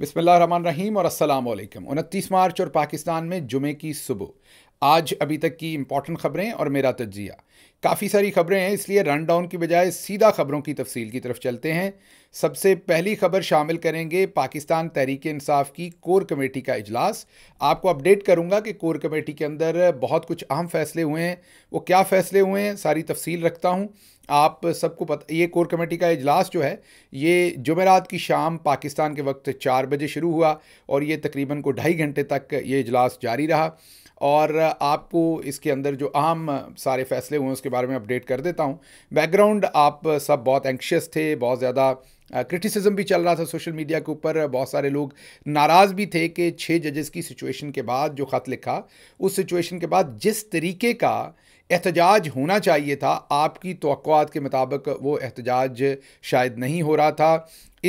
रहीम और असलम उनतीस मार्च और पाकिस्तान में जुमे की सुबह आज अभी तक की इंपॉर्टेंट ख़बरें और मेरा तजिया काफ़ी सारी ख़बरें हैं इसलिए रन डाउन की बजाय सीधा ख़बरों की तफसील की तरफ चलते हैं सबसे पहली खबर शामिल करेंगे पाकिस्तान तहरीक इंसाफ की कोर कमेटी का इजलास आपको अपडेट करूंगा कि कोर कमेटी के अंदर बहुत कुछ अहम फैसले हुए हैं वो क्या फ़ैसले हुए हैं सारी तफसील रखता हूँ आप सबको पता ये कोर कमेटी का इजलास जो है ये जुमेरात की शाम पाकिस्तान के वक्त चार बजे शुरू हुआ और ये तकरीबन को ढाई घंटे तक ये इजलास जारी रहा और आपको इसके अंदर जो आम सारे फैसले हुए उसके बारे में अपडेट कर देता हूँ बैकग्राउंड आप सब बहुत एंक्शियस थे बहुत ज़्यादा क्रिटिसिज्म भी चल रहा था सोशल मीडिया के ऊपर बहुत सारे लोग नाराज़ भी थे कि छः जजेस की सिचुएशन के बाद जो ख़त लिखा उस सिचुएशन के बाद जिस तरीके का एहतजाज होना चाहिए था आपकी तो के मुताबिक वो एहतजाज शायद नहीं हो रहा था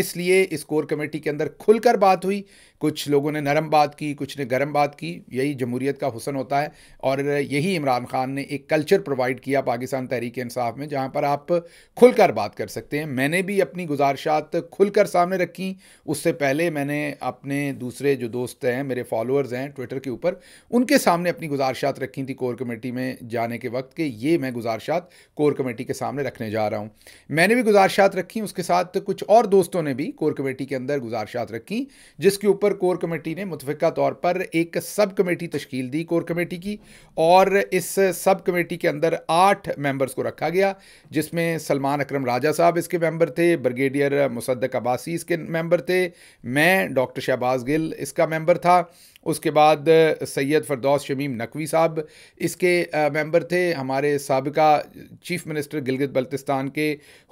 इसलिए इस कोर कमेटी के अंदर खुलकर बात हुई कुछ लोगों ने नरम बात की कुछ ने गर्म बात की यही जमहूरीत का हुसन होता है और यही इमरान खान ने एक कल्चर प्रोवाइड किया पाकिस्तान तहरीक इंसाफ में जहाँ पर आप खुलकर बात कर सकते हैं मैंने भी अपनी गुजारिशात खुलकर सामने रखी उससे पहले मैंने अपने दूसरे जो दोस्त हैं मेरे फॉलोअर्स हैं ट्विटर के ऊपर उनके सामने अपनी गुजारिशात रखी थी कोर कमेटी में जाने के वक्त कि ये मैं गुजारिशात कोर कमेटी के सामने रखने जा रहा हूँ मैंने भी गुजारिशात रखी उसके साथ कुछ और दोस्तों ने भी कोर कमेटी के अंदर गुजारिशात रखी जिसके ऊपर कोर कमेटी ने मुतफ़ा तौर पर एक सब कमेटी तश्कील दी कोर कमेटी की और इस सब कमेटी के अंदर आठ मेंबर्स को रखा गया जिसमें सलमान अकरम राजा साहब इसके मेंबर थे ब्रिगेडियर मुसद्दक अब्बासी इसके मेंबर थे मैं डॉक्टर शहबाज गिल इसका मेंबर था उसके बाद सैयद फरदौस शमीम नकवी साहब इसके मेंबर थे हमारे सबका चीफ मिनिस्टर गिलगित बल्तिस्तान के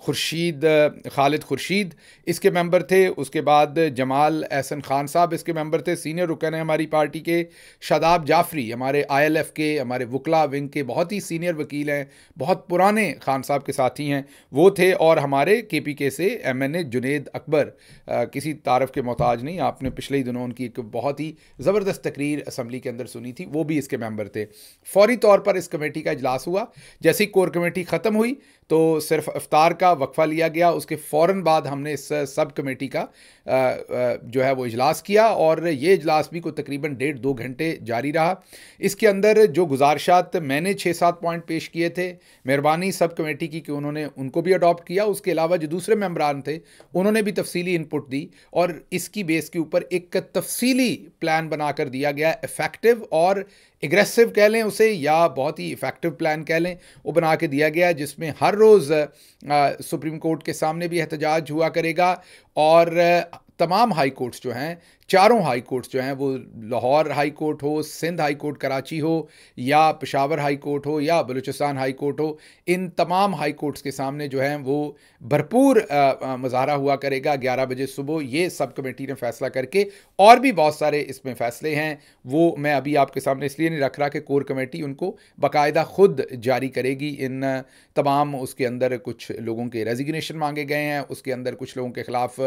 खुर्शीद खालिद खुर्शीद इसके मेंबर थे उसके बाद जमाल एहसन खान साहब इसके मेंबर थे सीनियर रुकन हमारी पार्टी के शादाब जाफरी हमारे आईएलएफ के हमारे वकला विंग के बहुत ही सीनियर वकील हैं बहुत पुराने खान साहब के साथी हैं वो थे और हमारे के पी के से M N A Junaid Akbar आ, किसी तारफ़ के मोहताज नहीं आपने पिछले ही दिनों उनकी एक बहुत ही ज़बरदस्त ज़बरदस्त तकरीर असम्बली के अंदर सुनी थी वो भी इसके मेंबर थे फौरी तौर पर इस कमेटी का इजलास हुआ जैसी कोर कमेटी ख़त्म हुई तो सिर्फ अफ्तार का वक्फ़ा लिया गया उसके फ़ौर बाद हमने इस सब कमेटी का जो है वो इजलास किया और ये इजलास भी को तकरीबन डेढ़ दो घंटे जारी रहा इसके अंदर जो गुजारशात मैंने छः सात पॉइंट पेश किए थे मेहरबानी सब कमेटी की कि उन्होंने उनको भी अडॉप्ट किया उसके अलावा जो दूसरे मम्बरान थे उन्होंने भी तफसीली इनपुट दी और इसकी बेस के ऊपर एक तफसीली प्लान बनाकर दिया गया इफेक्टिव और एग्रेसिव कह लें उसे या बहुत ही इफ़ेक्टिव प्लान कह लें वो बना के दिया गया जिसमें हर रोज़ सुप्रीम कोर्ट के सामने भी एहतजाज हुआ करेगा और तमाम हाई कोर्ट्स जो हैं चारों हाई कोर्ट्स जो हैं वो लाहौर हाई कोर्ट हो सिंध हाई कोर्ट कराची हो या पेशावर हाई कोर्ट हो या बलूचिस्तान हाई कोर्ट हो इन तमाम हाई कोर्ट्स के सामने जो हैं वो भरपूर मुजाहरा हुआ करेगा ग्यारह बजे सुबह ये सब कमेटी ने फैसला करके और भी बहुत सारे इसमें फ़ैसले हैं वो मैं अभी आपके सामने इसलिए नहीं रख रहा कि कोर कमेटी उनको बाकायदा ख़ुद जारी करेगी इन तमाम उसके अंदर कुछ लोगों के रेजिग्नेशन मांगे गए हैं उसके अंदर कुछ लोगों के ख़िलाफ़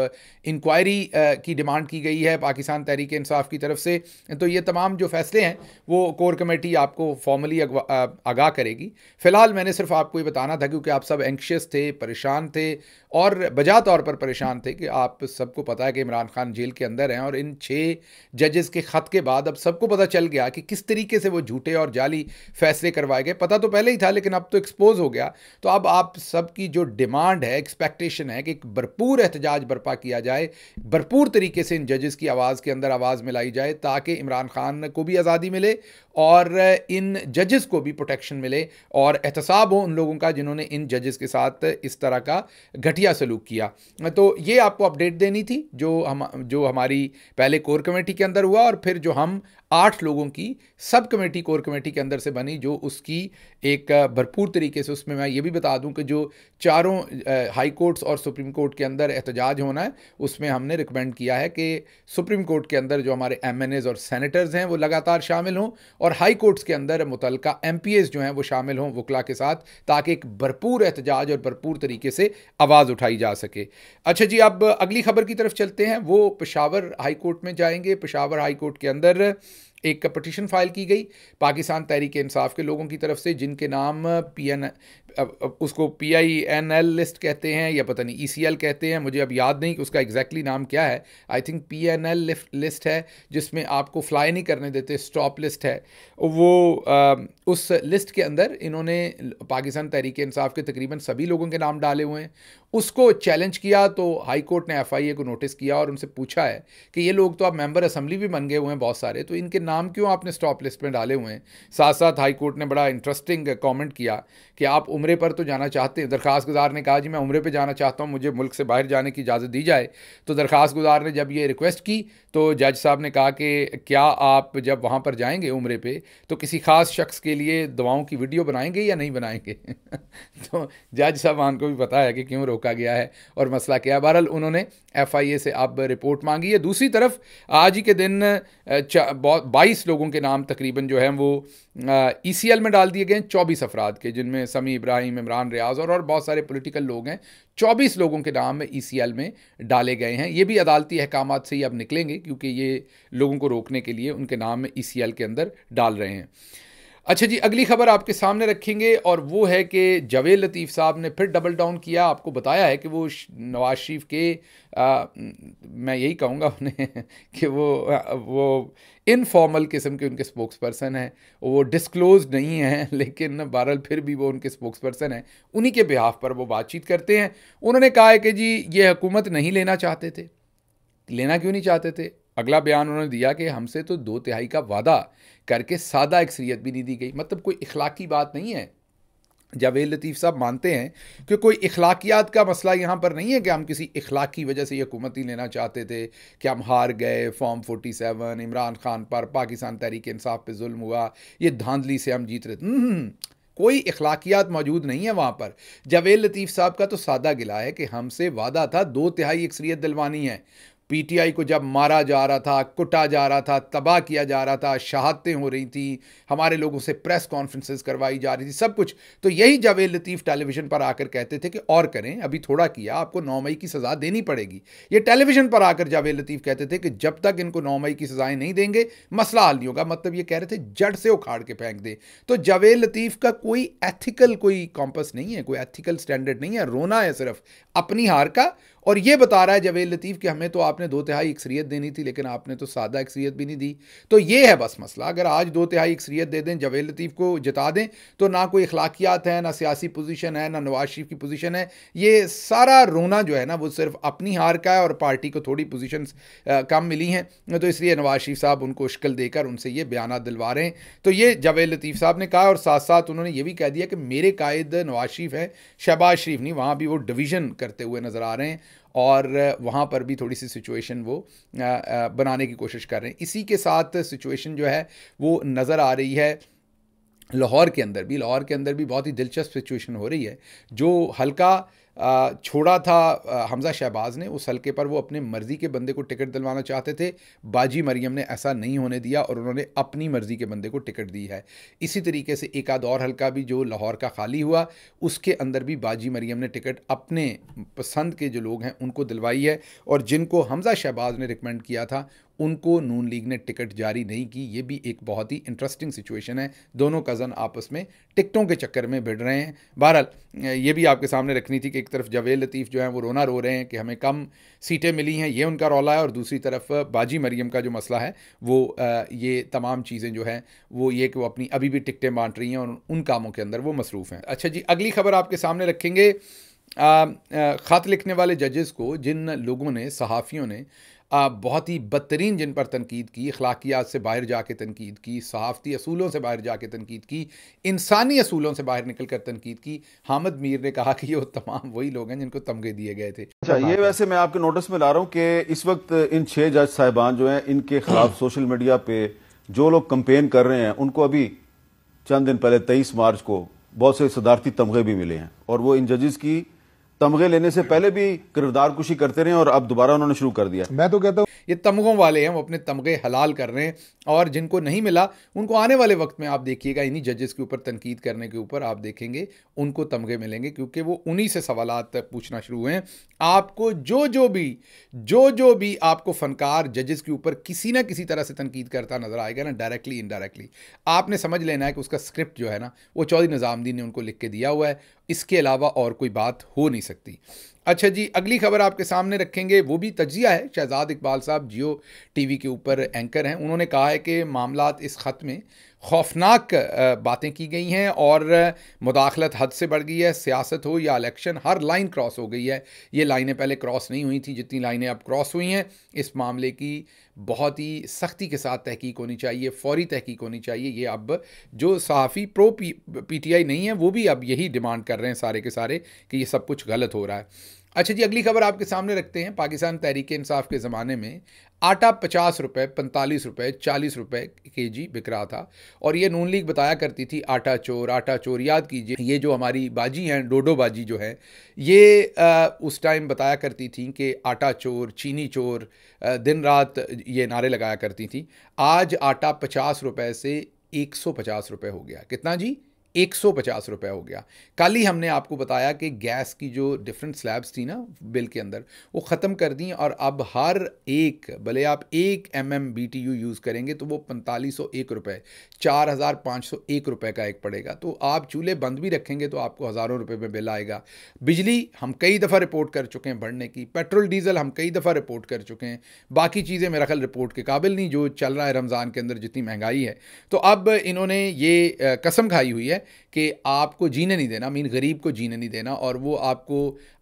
इंक्वायरी की डिमांड की गई है पाकिस्तान तहरीक इंसाफ की तरफ से तो ये तमाम जो फैसले हैं वो कोर कमेटी आपको फॉर्मली आगाह करेगी फ़िलहाल मैंने सिर्फ आपको ये बताना था क्योंकि आप सब एंक्शियस थे परेशान थे और बजा तौर पर परेशान थे कि आप सबको पता है कि इमरान खान जेल के अंदर हैं और इन छः जजेस के ख़त के बाद अब सबको पता चल गया कि किस तरीके से वो झूठे और जाली फैसले करवाए गए पता तो पहले ही था लेकिन अब तो एक्सपोज हो गया तो अब आप सबकी जो डिमांड है एक्सपेक्टेशन है कि एक भरपूर एहतजाज बर्पा किया जाए भरपूर तरीके से इन जजेस की आवाज़ के अंदर आवाज़ मिलाई जाए ताकि इमरान खान को भी आज़ादी मिले और इन जजेस को भी प्रोटेक्शन मिले और एहतसाब हो उन लोगों का जिन्होंने इन जजेस के साथ इस तरह का घटिया घटिया सलूक किया तो ये आपको अपडेट देनी थी जो हम जो हमारी पहले कोर कमेटी के अंदर हुआ और फिर जो हम आठ लोगों की सब कमेटी कोर कमेटी के अंदर से बनी जो उसकी एक भरपूर तरीके से उसमें मैं ये भी बता दूं कि जो चारों हाई कोर्ट्स और सुप्रीम कोर्ट के अंदर एहतजाज होना है उसमें हमने रिकमेंड किया है कि सुप्रीम कोर्ट के अंदर जो हमारे एम और सैनिटर्स हैं वो लगातार शामिल हों और हाई कोर्ट्स के अंदर मुतल एम जो हैं वो शामिल हों वकला के साथ ताकि एक भरपूर एहतजाज और भरपूर तरीके से आवाज़ आवाज़ उठाई जा सके अच्छा जी अब अगली खबर की तरफ चलते हैं वो पेशावर हाई कोर्ट में जाएंगे पेशावर हाई कोर्ट के अंदर एक पटिशन फाइल की गई पाकिस्तान तहरीक इंसाफ के लोगों की तरफ से जिनके नाम पी एन उसको P I N L list कहते हैं या पता नहीं ई सी एल कहते हैं मुझे अब याद नहीं कि उसका एग्जैक्टली exactly नाम क्या है I think P N L list है जिसमें आपको फ्लाई नहीं करने देते स्टॉप लिस्ट है वो आ, उस लिस्ट के अंदर इन्होंने पाकिस्तान तहरीक इंसाफ के तकरीबन सभी लोगों के नाम डाले हुए हैं उसको चैलेंज किया तो हाई कोर्ट ने एफ आई ए को नोटिस किया और उनसे पूछा है कि ये लोग तो आप मेंबर असम्बली भी बन गए हुए हैं बहुत सारे तो इनके नाम क्यों आपने स्टॉप लिस्ट में डाले हुए हैं साथ साथ हाई कोर्ट ने बड़ा इंटरेस्टिंग कमेंट किया कि आप उम्र पर तो जाना चाहते हैं दरख्वास्त गुजार ने कहा जी मैं उम्र पर जाना चाहता हूँ मुझे मुल्क से बाहर जाने की इजाज़त दी जाए तो दरख्वास्त गुजार ने जब ये रिक्वेस्ट की तो जज साहब ने कहा कि क्या आप जब वहाँ पर जाएंगे उम्र पर तो किसी ख़ास शख्स के लिए दवाओं की वीडियो बनाएंगे या नहीं बनाएंगे तो जज साहब साहबान को भी पता है कि क्यों रोका गया है और मसला क्या है बहरहाल उन्होंने एफ आई ए से अब रिपोर्ट मांगी है दूसरी तरफ आज ही के दिन बहुत बाईस लोगों के नाम तकरीबन जो हैं वो ई सी एल में डाल दिए गए हैं चौबीस अफराद के जिनमें समी इब्राहिम इमरान रियाज और और बहुत सारे पोलिटिकल लोग हैं चौबीस लोगों के नाम ई सी एल में डाले गए हैं ये भी अदालती अहकाम से ही अब निकलेंगे क्योंकि ये लोगों को रोकने के लिए उनके नाम ई सी एल के अंदर डाल रहे हैं अच्छा जी अगली खबर आपके सामने रखेंगे और वो है कि जवेद लतीफ़ साहब ने फिर डबल डाउन किया आपको बताया है कि वो नवाज शरीफ के आ, मैं यही कहूँगा उन्हें कि वो वो इनफॉर्मल किस्म के उनके स्पोक्स पर्सन हैं वो डिस्क्लोज नहीं हैं लेकिन बहरल फिर भी वो उनके स्पोक्स पर्सन हैं उन्हीं के बिहाफ पर वो बातचीत करते हैं उन्होंने कहा है कि जी ये हुकूमत नहीं लेना चाहते थे लेना क्यों नहीं चाहते थे अगला बयान उन्होंने दिया कि हमसे तो दो तिहाई का वादा करके सादा अक्सरियत भी नहीं दी गई मतलब कोई इखलाकी बात नहीं है जावेद लतीफ़ साहब मानते हैं कि कोई इखलाकियात का मसला यहाँ पर नहीं है कि हम किसी इखलाकी वजह से ये हुकूमत ही लेना चाहते थे कि हम हार गए फॉर्म 47 इमरान खान पर पाकिस्तान तहरीक इंसाफ पे जुल्म हुआ ये धांधली से हम जीत रहे थे हम्म, कोई अखलाकियात मौजूद नहीं है वहाँ पर जावेद लतीफ़ साहब का तो सादा गिला है कि हमसे वादा था दो तिहाई अक्सरियत दिलवानी है पीटीआई को जब मारा जा रहा था कुटा जा रहा था तबाह किया जा रहा था शहादतें हो रही थी हमारे लोगों से प्रेस कॉन्फ्रेंसेस करवाई जा रही थी सब कुछ तो यही जावेद लतीफ़ टेलीविज़न पर आकर कहते थे कि और करें अभी थोड़ा किया आपको नौ मई की सज़ा देनी पड़ेगी ये टेलीविज़न पर आकर जावेद लतीफ़ कहते थे कि जब तक इनको नौ मई की सज़ाएँ नहीं देंगे मसला हल नहीं होगा मतलब ये कह रहे थे जड़ से उखाड़ के फेंक दें तो जावेद लतीफ़ का कोई एथिकल कोई कॉम्पस नहीं है कोई एथिकल स्टैंडर्ड नहीं है रोना है सिर्फ अपनी हार का और ये बता रहा है जवेद लतीफ़ कि हमें तो आपने दो तिहाई अक्सरीत देनी थी लेकिन आपने तो सादा अक्सरियत भी नहीं दी तो ये है बस मसला अगर आज दो तिहाई अक्सरीत दे दें जवेद लतीफ़ को जिता दें तो ना कोई अखलाकियात है ना सियासी पोजीशन है ना नवाज शरीफ की पोजीशन है ये सारा रोना जो है ना वो सिर्फ अपनी हार का है और पार्टी को थोड़ी पोजिशन कम मिली हैं तो इसलिए नवाज शरीफ साहब उनको शक्ल देकर उनसे ये बयान दिलवा रहे हैं तो ये जवेद लतीफ़ साहब ने कहा और साथ साथ उन्होंने ये भी कह दिया कि मेरे कायद नवाज शरीफ है शहबाज शरीफ नहीं वहाँ भी वो डिवीज़न करते हुए नज़र आ रहे हैं और वहाँ पर भी थोड़ी सी सिचुएशन वो बनाने की कोशिश कर रहे हैं इसी के साथ सिचुएशन जो है वो नज़र आ रही है लाहौर के अंदर भी लाहौर के अंदर भी बहुत ही दिलचस्प सिचुएशन हो रही है जो हल्का छोड़ा था हमज़ा शहबाज ने उस हलके पर वो अपने मर्ज़ी के बंदे को टिकट दिलवाना चाहते थे बाजी मरियम ने ऐसा नहीं होने दिया और उन्होंने अपनी मर्ज़ी के बंदे को टिकट दी है इसी तरीके से एक आध और हलका भी जो लाहौर का खाली हुआ उसके अंदर भी बाजी मरियम ने टिकट अपने पसंद के जो लोग हैं उनको दिलवाई है और जिनको हमज़ा शहबाज ने रिकमेंड किया था उनको नून लीग ने टिकट जारी नहीं की ये भी एक बहुत ही इंटरेस्टिंग सिचुएशन है दोनों कज़न आपस में टिकटों के चक्कर में भिड़ रहे हैं बहरहाल ये भी आपके सामने रखनी थी कि एक तरफ जवेद लतीफ़ जो है वो रोना रो रहे हैं कि हमें कम सीटें मिली हैं ये उनका रौला है और दूसरी तरफ बाजी मरियम का जो मसला है वो ये तमाम चीज़ें जो हैं वो ये कि वो अपनी अभी भी टिकटें बांट रही हैं और उन कामों के अंदर वो मसरूफ़ हैं अच्छा जी अगली खबर आपके सामने रखेंगे ख़त लिखने वाले जजेस को जिन लोगों ने सहाफ़ियों ने बहुत ही बदतरीन जिन पर तनकीद की अखलाकियात से बाहर जा के तनकीद की सहाफ़ती असूलों से बाहर जाके तनकीद की इंसानी असूलों से बाहर निकल कर तनकीद की हामद मीर ने कहा कि वो तमाम वही लोग हैं जिनको तमगे दिए गए थे अच्छा ये वैसे मैं आपके नोटिस में ला रहा हूँ कि इस वक्त इन छः जज साहिबान जो हैं इनके खिलाफ सोशल मीडिया पर जो लोग कंपेन कर रहे हैं उनको अभी चंद दिन पहले तेईस मार्च को बहुत से सदारती तमगे भी मिले हैं और वो इन जजेस की तमगे लेने से पहले भी किरदार कुशी करते रहे और अब दोबारा उन्होंने शुरू कर दिया मैं तो कहता हूँ ये तमगों वाले हैं वो अपने तमगे हलाल कर रहे हैं और जिनको नहीं मिला उनको आने वाले वक्त में आप देखिएगा इन्हीं जजेस के ऊपर तनकीद करने के ऊपर आप देखेंगे उनको तमगे मिलेंगे क्योंकि वो उन्हीं से सवाल पूछना शुरू हुए हैं आपको जो जो भी जो जो भी आपको फनकार जजेस के ऊपर किसी ना किसी तरह से तनकीद करता नजर आएगा ना डायरेक्टली इनडायरेक्टली आपने समझ लेना है कि उसका स्क्रिप्ट जो है ना वो चौधरी निज़ामुद्दीन ने उनको लिख के दिया हुआ है इसके अलावा और कोई बात हो नहीं सकती अच्छा जी अगली खबर आपके सामने रखेंगे वो भी तजिया है शहजाद इकबाल साहब जियो टीवी के ऊपर एंकर हैं उन्होंने कहा है कि मामला इस ख़त में खौफनाक बातें की गई हैं और मुदाखलत हद से बढ़ गई है सियासत हो या इलेक्शन हर लाइन क्रॉस हो गई है ये लाइनें पहले क्रॉस नहीं हुई थी जितनी लाइनें अब क्रॉस हुई हैं इस मामले की बहुत ही सख्ती के साथ तहकीक होनी चाहिए फौरी तहकीक होनी चाहिए ये अब जो सहाफ़ी प्रो पी पीटीआई नहीं है वो भी अब यही डिमांड कर रहे हैं सारे के सारे कि ये सब कुछ गलत हो रहा है अच्छा जी अगली खबर आपके सामने रखते हैं पाकिस्तान तहरीक इंसाफ के ज़माने में आटा पचास रुपये पैंतालीस रुपये चालीस रुपये के जी बिक रहा था और ये नून लीग बताया करती थी आटा चोर आटा चोर याद कीजिए ये जो हमारी बाजी हैं डोडो बाजी जो है ये आ, उस टाइम बताया करती थी कि आटा चोर चीनी चोर आ, दिन रात ये नारे लगाया करती थी आज आटा पचास रुपये से एक सौ पचास रुपये हो गया कितना जी एक सौ पचास रुपये हो गया कल ही हमने आपको बताया कि गैस की जो डिफरेंट स्लैब्स थी ना बिल के अंदर वो ख़त्म कर दी और अब हर एक भले आप एक M M B T U use करेंगे तो वो पैंतालीस सौ एक रुपये चार हज़ार पाँच सौ एक रुपये का एक पड़ेगा तो आप चूल्हे बंद भी रखेंगे तो आपको हज़ारों रुपये में बिल आएगा बिजली हम कई दफ़ा रिपोर्ट कर चुके हैं बढ़ने की पेट्रोल डीजल हम कई दफ़ा रिपोर्ट कर चुके हैं बाकी चीज़ें मेरा ख्याल रिपोर्ट के काबिल नहीं जो चल रहा है रमज़ान के अंदर जितनी महंगाई है तो अब इन्होंने ये कसम खाई हुई है कि आपको जीने नहीं देना मीन गरीब को जीने नहीं देना और वो आपको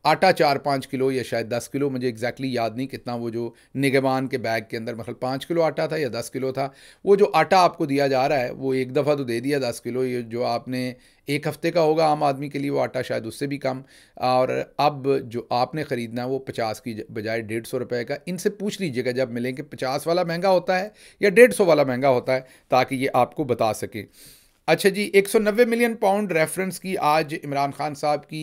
आटा चार पाँच किलो या शायद दस किलो मुझे एग्जैक्टली याद नहीं कितना वो जो निगमान के बैग के अंदर मतलब पाँच किलो आटा था या दस किलो था वो जो आटा आपको दिया जा रहा है वो एक दफ़ा तो दे दिया दस किलो ये जो आपने एक हफ़्ते का होगा आम आदमी के लिए वो आटा शायद उससे भी कम और अब जो आपने ख़रीदना है वो पचास की बजाय डेढ़ सौ रुपये का इनसे पूछ लीजिएगा जब मिलें कि पचास वाला महंगा होता है या डेढ़ सौ वाला महंगा होता है ताकि ये आपको बता सके अच्छा जी 190 मिलियन पाउंड रेफरेंस की आज इमरान खान साहब की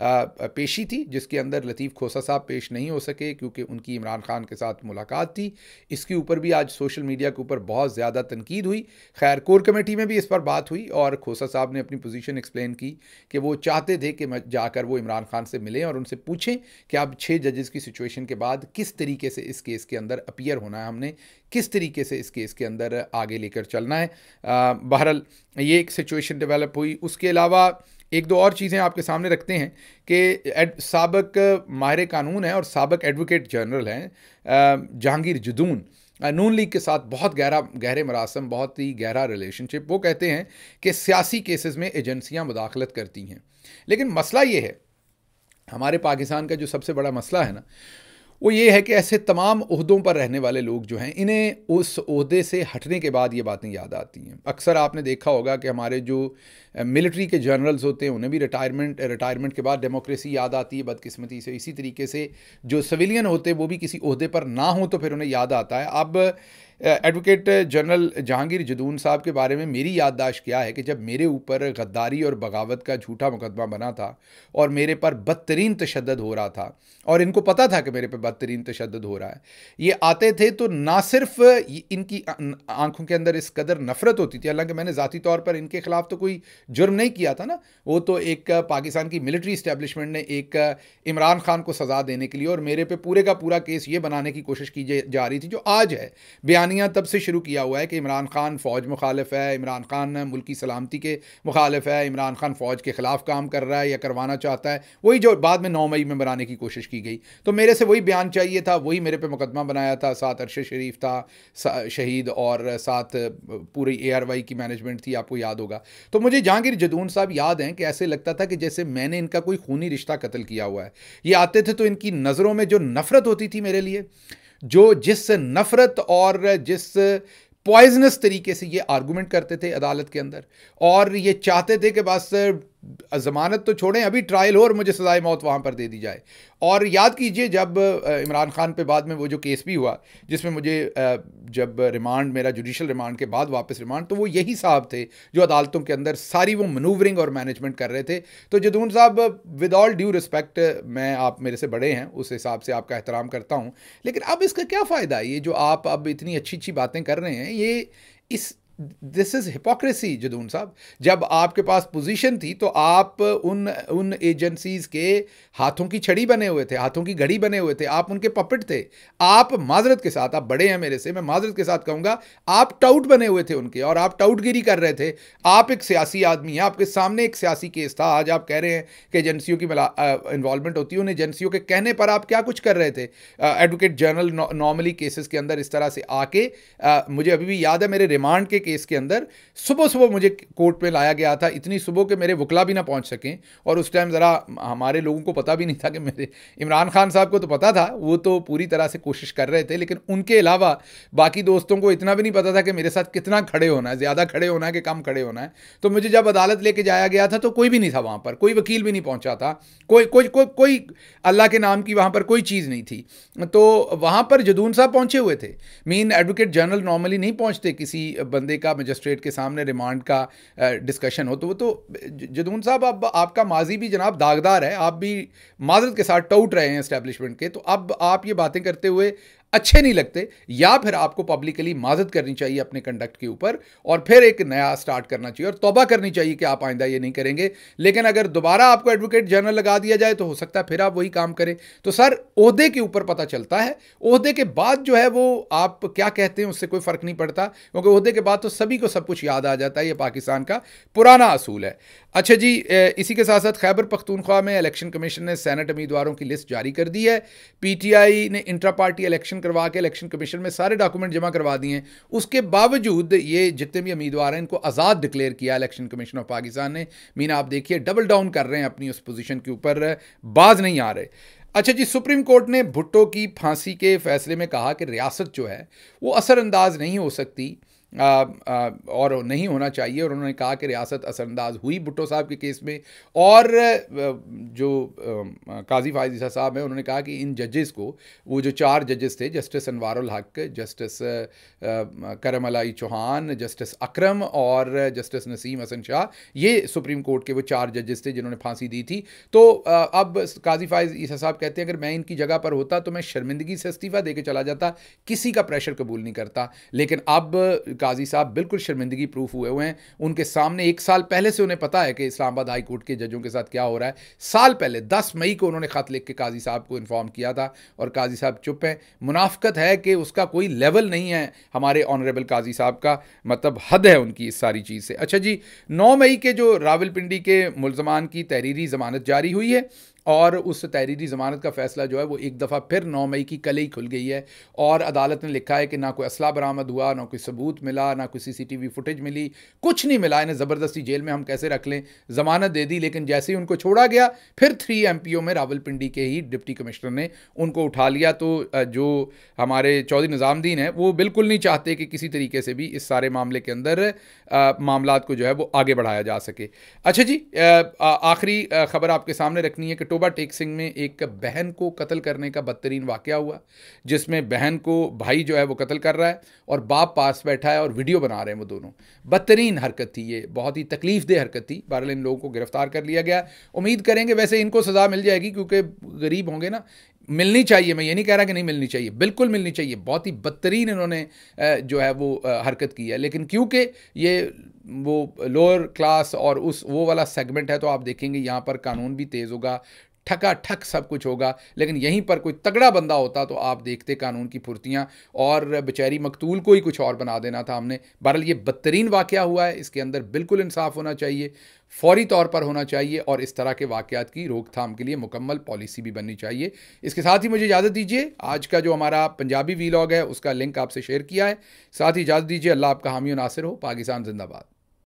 पेशी थी जिसके अंदर लतीफ़ खोसा साहब पेश नहीं हो सके क्योंकि उनकी इमरान खान के साथ मुलाकात थी इसके ऊपर भी आज सोशल मीडिया के ऊपर बहुत ज़्यादा तनकीद हुई खैर कोर कमेटी में भी इस पर बात हुई और खोसा साहब ने अपनी पोजीशन एक्सप्लेन की कि वो चाहते थे कि जाकर वो इमरान खान से मिलें और उनसे पूछें कि अब छः जजेस की सिचुएशन के बाद किस तरीके से इस केस के अंदर अपियर होना है हमने किस तरीके से इस केस के अंदर आगे लेकर चलना है बहरहाल ये एक सिचुएशन डेवलप हुई उसके अलावा एक दो और चीज़ें आपके सामने रखते हैं कि सबक माहिर कानून हैं और सबक एडवोकेट जनरल हैं जहांगीर जदून नून लीग के साथ बहुत गहरा गहरे मरासम बहुत ही गहरा रिलेशनशिप वो कहते हैं कि सियासी केसेस में एजेंसियां मुदाखलत करती हैं लेकिन मसला ये है हमारे पाकिस्तान का जो सबसे बड़ा मसला है ना वो ये है कि ऐसे तमाम अहदों पर रहने वाले लोग जो हैं इन्हें उस अहदे से हटने के बाद ये बातें याद आती हैं अक्सर आपने देखा होगा कि हमारे जो मिलिट्री uh, के जनरल्स होते हैं उन्हें भी रिटायरमेंट रिटायरमेंट uh, के बाद डेमोक्रेसी याद आती है बदकिस्मती से इसी तरीके से जो सिविलियन होते हैं वो भी किसी अहदे पर ना हो तो फिर उन्हें याद आता है अब advocate uh, general Jahangir Jadoon sahab के बारे में मेरी याददाश्त क्या है कि जब मेरे ऊपर गद्दारी और बगावत का झूठा मुकदमा बना था और मेरे पर बदतरीन तशद हो रहा था और इनको पता था कि मेरे पर बदतरीन तशद हो रहा है ये आते थे तो ना सिर्फ इनकी अं, आंखों के अंदर इस कदर नफरत होती थी हालांकि मैंने ज़ाती तौर पर इनके ख़िलाफ़ तो कोई जुर्म नहीं किया था ना वो तो एक पाकिस्तान की मिलिट्री इस्टेब्लिशमेंट ने एक इमरान खान को सज़ा देने के लिए और मेरे पे पूरे का पूरा केस ये बनाने की कोशिश की जा रही थी जो आज है बयानियाँ तब से शुरू किया हुआ है कि इमरान खान फ़ौज मुखालफ है इमरान खान मुल्की सलामती के मुखालफ है इमरान खान फ़ौज के ख़िलाफ़ काम कर रहा है या करवाना चाहता है वही जो बाद में नौ मई में बनाने की कोशिश की गई तो मेरे से वही बयान चाहिए था वही मेरे पे मुकदमा बनाया था साथ अरशद शरीफ था शहीद और साथ पूरी ए की मैनेजमेंट थी आपको याद होगा तो मुझे जान जहांगीर जदून साहब याद हैं कि ऐसे लगता था कि जैसे मैंने इनका कोई खूनी रिश्ता कत्ल किया हुआ है ये आते थे तो इनकी नज़रों में जो नफ़रत होती थी मेरे लिए जो जिस नफ़रत और जिस पॉइजनस तरीके से ये आर्गूमेंट करते थे अदालत के अंदर और ये चाहते थे कि बस ज़मानत तो छोड़ें अभी ट्रायल हो और मुझे सजाए मौत वहाँ पर दे दी जाए और याद कीजिए जब इमरान खान पे बाद में वो जो केस भी हुआ जिसमें मुझे जब रिमांड मेरा जुडिशल रिमांड के बाद वापस रिमांड तो वो यही साहब थे जो अदालतों के अंदर सारी वो मनूवरिंग और मैनेजमेंट कर रहे थे तो जदून साहब विद ऑल ड्यू रिस्पेक्ट मैं आप मेरे से बड़े हैं उस हिसाब से आपका एहतराम करता हूँ लेकिन अब इसका क्या फ़ायदा ये जो आप अब इतनी अच्छी अच्छी बातें कर रहे हैं ये इस दिस इज़ हिपोक्रेसी जदून साहब जब आपके पास पोजीशन थी तो आप उन उन एजेंसीज़ के हाथों की छड़ी बने हुए थे हाथों की घड़ी बने हुए थे आप उनके पपट थे आप माजरत के साथ आप बड़े हैं मेरे से मैं माजरत के साथ कहूँगा आप टाउट बने हुए थे उनके और आप टाउटगिरी कर रहे थे आप एक सियासी आदमी हैं आपके सामने एक सियासी केस था आज आप कह रहे हैं कि एजेंसियों की इन्वॉलमेंट होती है उन एजेंसियों के कहने पर आप क्या कुछ कर रहे थे एडवोकेट जनरल नॉर्मली केसेस के अंदर इस तरह से आके मुझे अभी भी याद है मेरे रिमांड के केस के अंदर सुबह सुबह मुझे कोर्ट में लाया गया था इतनी सुबह के मेरे वकला भी ना पहुंच सकें और उस टाइम ज़रा हमारे लोगों को पता भी नहीं था कि मेरे इमरान खान साहब को तो पता था वो तो पूरी तरह से कोशिश कर रहे थे लेकिन उनके अलावा बाकी दोस्तों को इतना भी नहीं पता था कि मेरे साथ कितना खड़े होना है ज़्यादा खड़े होना है कि कम खड़े होना है तो मुझे जब अदालत लेके जाया गया था तो कोई भी नहीं था वहाँ पर कोई वकील भी नहीं पहुँचा था कोई कोई कोई कोई अल्लाह के नाम की वहाँ पर कोई चीज़ नहीं थी तो वहाँ पर जदून साहब पहुँचे हुए थे मेन एडवोकेट जनरल नॉर्मली नहीं पहुँचते किसी बंदे फैसले का मजिस्ट्रेट के सामने रिमांड का डिस्कशन हो तो वो तो जदून साहब अब आपका माजी भी जनाब दागदार है आप भी माजरत के साथ टूट रहे हैं इस्टेब्लिशमेंट के तो अब आप ये बातें करते हुए अच्छे नहीं लगते या फिर आपको पब्लिकली माजत करनी चाहिए अपने कंडक्ट के ऊपर और फिर एक नया स्टार्ट करना चाहिए और तोबा करनी चाहिए कि आप आइंदा ये नहीं करेंगे लेकिन अगर दोबारा आपको एडवोकेट जनरल लगा दिया जाए तो हो सकता है फिर आप वही काम करें तो सर अहदे के ऊपर पता चलता है अहदे के बाद जो है वो आप क्या कहते हैं उससे कोई फ़र्क नहीं पड़ता क्योंकि अहदे के बाद तो सभी को सब कुछ याद आ जाता है ये पाकिस्तान का पुराना असूल है अच्छा जी इसी के साथ साथ खैबर पख्तूनख्वा में इलेक्शन कमीशन ने सैनट उम्मीदवारों की लिस्ट जारी कर दी है पीटीआई ने इंट्रा पार्टी इलेक्शन करवा के इलेक्शन कमीशन में सारे डॉक्यूमेंट जमा करवा दिए हैं उसके बावजूद ये जितने भी उम्मीदवार हैं इनको आज़ाद डिक्लेयर किया इलेक्शन कमीशन ऑफ पाकिस्तान ने मीना आप देखिए डबल डाउन कर रहे हैं अपनी उस पोजिशन के ऊपर बाज नहीं आ रहे अच्छा जी सुप्रीम कोर्ट ने भुट्टो की फांसी के फैसले में कहा कि रियासत जो है वो असरअंदाज नहीं हो सकती आ, आ, और नहीं होना चाहिए और उन्होंने कहा कि रियासत असरअंदाज हुई भुट्टो साहब के केस में और जो काजी फायदीसा साहब हैं उन्होंने कहा कि इन जजेस को वो जो चार जजेस थे जस्टिस अनवारुल हक जस्टिस करम अलाई चौहान जस्टिस अकरम और जस्टिस नसीम हसन शाह ये सुप्रीम कोर्ट के वो चार जजेस थे जिन्होंने फांसी दी थी तो अब काजी फायज ईसा साहब कहते हैं अगर मैं इनकी जगह पर होता तो मैं शर्मिंदगी से इस्तीफ़ा दे के चला जाता किसी का प्रेशर कबूल नहीं करता लेकिन अब काजी साहब बिल्कुल शर्मिंदगी प्रूफ हुए हुए हैं उनके सामने एक साल पहले से उन्हें पता है कि इस्लामाबाद हाई कोर्ट के जजों के साथ क्या हो रहा है साल पहले दस मई को उन्होंने ख़त लिख के काजी साहब को इन्फॉर्म किया था और काजी साहब चुप हैं मुनाफ्त है कि उसका कोई लेवल नहीं है हमारे ऑनरेबल काजी साहब का मतलब हद है उनकी इस सारी चीज़ से अच्छा जी नौ मई के जो रावलपिंडी के मुलजमान की तहरीरी ज़मानत जारी हुई है और उस तहरीरी ज़मानत का फैसला जो है वो एक दफ़ा फिर नौ मई की कल ही खुल गई है और अदालत ने लिखा है कि ना कोई असला बरामद हुआ ना कोई सबूत मिला ना कोई सीसीटीवी फुटेज मिली कुछ नहीं मिला इन्हें ज़बरदस्ती जेल में हम कैसे रख लें ज़मानत दे दी लेकिन जैसे ही उनको छोड़ा गया फिर थ्री एम में रावलपिंडी के ही डिप्टी कमिश्नर ने उनको उठा लिया तो जो हमारे चौधरी निज़ामद्दीन है वो बिल्कुल नहीं चाहते कि किसी तरीके से भी इस सारे मामले के अंदर मामला को जो है वो आगे बढ़ाया जा सके अच्छा जी आखिरी खबर आपके सामने रखनी है कि अक्टूबर टेक सिंह में एक बहन को कत्ल करने का बदतरीन वाक़ हुआ जिसमें बहन को भाई जो है वो कत्ल कर रहा है और बाप पास बैठा है और वीडियो बना रहे हैं वो दोनों बदतरीन हरकत थी ये बहुत ही तकलीफ दे हरकत थी बहरहाल इन लोगों को गिरफ्तार कर लिया गया उम्मीद करेंगे वैसे इनको सज़ा मिल जाएगी क्योंकि गरीब होंगे ना मिलनी चाहिए मैं ये नहीं कह रहा कि नहीं मिलनी चाहिए बिल्कुल मिलनी चाहिए बहुत ही बदतरीन इन्होंने जो है वो हरकत की है लेकिन क्योंकि ये वो लोअर क्लास और उस वो वाला सेगमेंट है तो आप देखेंगे यहाँ पर कानून भी तेज़ होगा ठका ठक सब कुछ होगा लेकिन यहीं पर कोई तगड़ा बंदा होता तो आप देखते कानून की फुर्तियाँ और बेचारी मकतूल को ही कुछ और बना देना था हमने बहरल ये बदतरीन वाक़ हुआ है इसके अंदर बिल्कुल इंसाफ होना चाहिए फौरी तौर पर होना चाहिए और इस तरह के वाक़ात की रोकथाम के लिए मुकम्मल पॉलिसी भी बननी चाहिए इसके साथ ही मुझे इजाज़त दीजिए आज का जो हमारा पंजाबी वीलॉग है उसका लिंक आपसे शेयर किया है साथ ही इजाज़त दीजिए अल्लाह आपका हामी नासिर हो पाकिस्तान जिंदाबाद